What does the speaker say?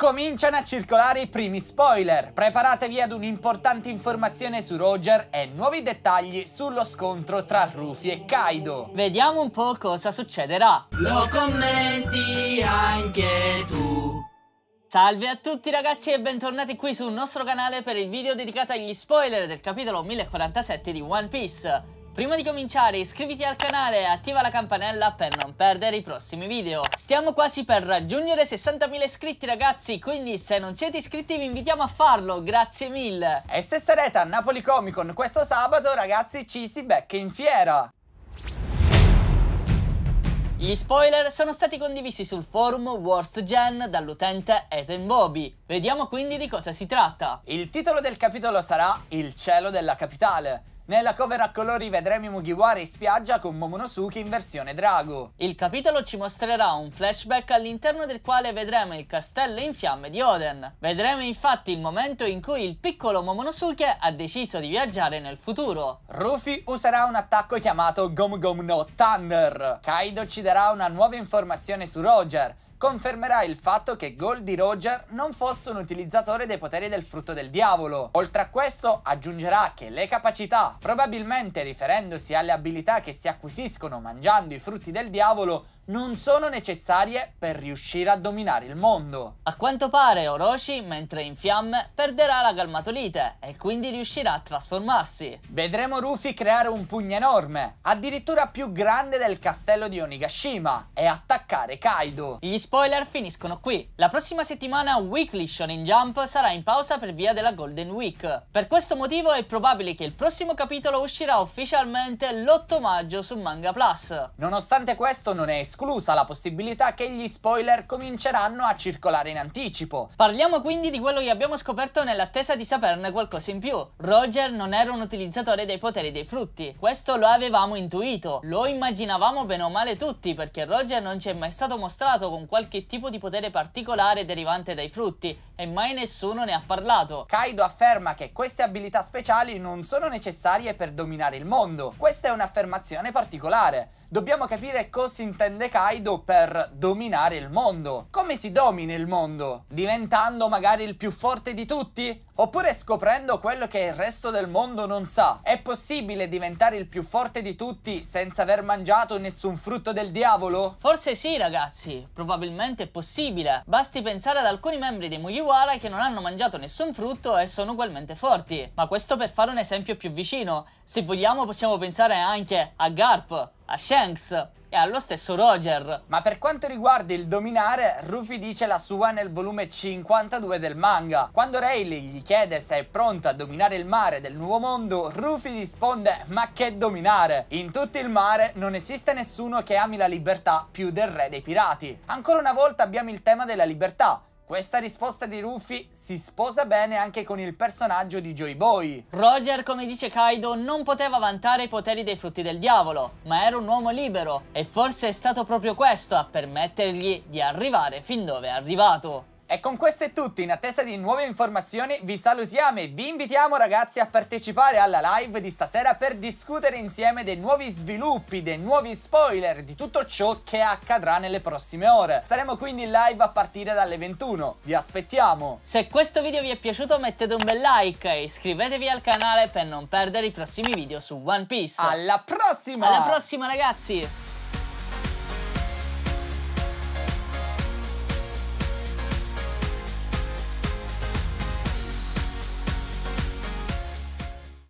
Cominciano a circolare i primi spoiler, preparatevi ad un'importante informazione su Roger e nuovi dettagli sullo scontro tra Rufy e Kaido. Vediamo un po' cosa succederà. Lo commenti anche tu. Salve a tutti ragazzi e bentornati qui sul nostro canale per il video dedicato agli spoiler del capitolo 1047 di One Piece. Prima di cominciare iscriviti al canale e attiva la campanella per non perdere i prossimi video. Stiamo quasi per raggiungere 60.000 iscritti ragazzi, quindi se non siete iscritti vi invitiamo a farlo, grazie mille. E se sarete a Napoli Comic Con questo sabato ragazzi ci si becca in fiera. Gli spoiler sono stati condivisi sul forum Worst Gen dall'utente Ethan Bobby. Vediamo quindi di cosa si tratta. Il titolo del capitolo sarà Il cielo della capitale nella cover a colori vedremo i Mugiwara in spiaggia con Momonosuke in versione drago. Il capitolo ci mostrerà un flashback all'interno del quale vedremo il castello in fiamme di Oden. Vedremo infatti il momento in cui il piccolo Momonosuke ha deciso di viaggiare nel futuro. Rufy userà un attacco chiamato Gom Gom no Thunder. Kaido ci darà una nuova informazione su Roger confermerà il fatto che Goldie Roger non fosse un utilizzatore dei poteri del frutto del diavolo. Oltre a questo aggiungerà che le capacità, probabilmente riferendosi alle abilità che si acquisiscono mangiando i frutti del diavolo, non sono necessarie per riuscire a dominare il mondo. A quanto pare Orochi, mentre in fiamme, perderà la galmatolite e quindi riuscirà a trasformarsi. Vedremo Rufy creare un pugno enorme, addirittura più grande del castello di Onigashima, e attaccare Kaido. Gli spoiler finiscono qui. La prossima settimana Weekly Shonen Jump sarà in pausa per via della Golden Week. Per questo motivo è probabile che il prossimo capitolo uscirà ufficialmente l'8 maggio su Manga Plus. Nonostante questo non è escluso esclusa la possibilità che gli spoiler cominceranno a circolare in anticipo. Parliamo quindi di quello che abbiamo scoperto nell'attesa di saperne qualcosa in più. Roger non era un utilizzatore dei poteri dei frutti, questo lo avevamo intuito, lo immaginavamo bene o male tutti perché Roger non ci è mai stato mostrato con qualche tipo di potere particolare derivante dai frutti e mai nessuno ne ha parlato. Kaido afferma che queste abilità speciali non sono necessarie per dominare il mondo. Questa è un'affermazione particolare. Dobbiamo capire cosa intende prende Kaido per dominare il mondo. Come si domina il mondo? Diventando magari il più forte di tutti? Oppure scoprendo quello che il resto del mondo non sa? È possibile diventare il più forte di tutti senza aver mangiato nessun frutto del diavolo? Forse sì ragazzi, probabilmente è possibile. Basti pensare ad alcuni membri dei Mugiwara che non hanno mangiato nessun frutto e sono ugualmente forti. Ma questo per fare un esempio più vicino. Se vogliamo possiamo pensare anche a Garp, a Shanks, e allo stesso Roger. Ma per quanto riguarda il dominare, Rufy dice la sua nel volume 52 del manga. Quando Rayleigh gli chiede se è pronto a dominare il mare del nuovo mondo, Rufy risponde ma che dominare? In tutto il mare non esiste nessuno che ami la libertà più del re dei pirati. Ancora una volta abbiamo il tema della libertà, questa risposta di Rufy si sposa bene anche con il personaggio di Joy Boy. Roger, come dice Kaido, non poteva vantare i poteri dei frutti del diavolo, ma era un uomo libero e forse è stato proprio questo a permettergli di arrivare fin dove è arrivato. E con questo è tutto, in attesa di nuove informazioni vi salutiamo e vi invitiamo ragazzi a partecipare alla live di stasera per discutere insieme dei nuovi sviluppi, dei nuovi spoiler, di tutto ciò che accadrà nelle prossime ore. Saremo quindi in live a partire dalle 21, vi aspettiamo! Se questo video vi è piaciuto mettete un bel like e iscrivetevi al canale per non perdere i prossimi video su One Piece. Alla prossima! Alla prossima ragazzi!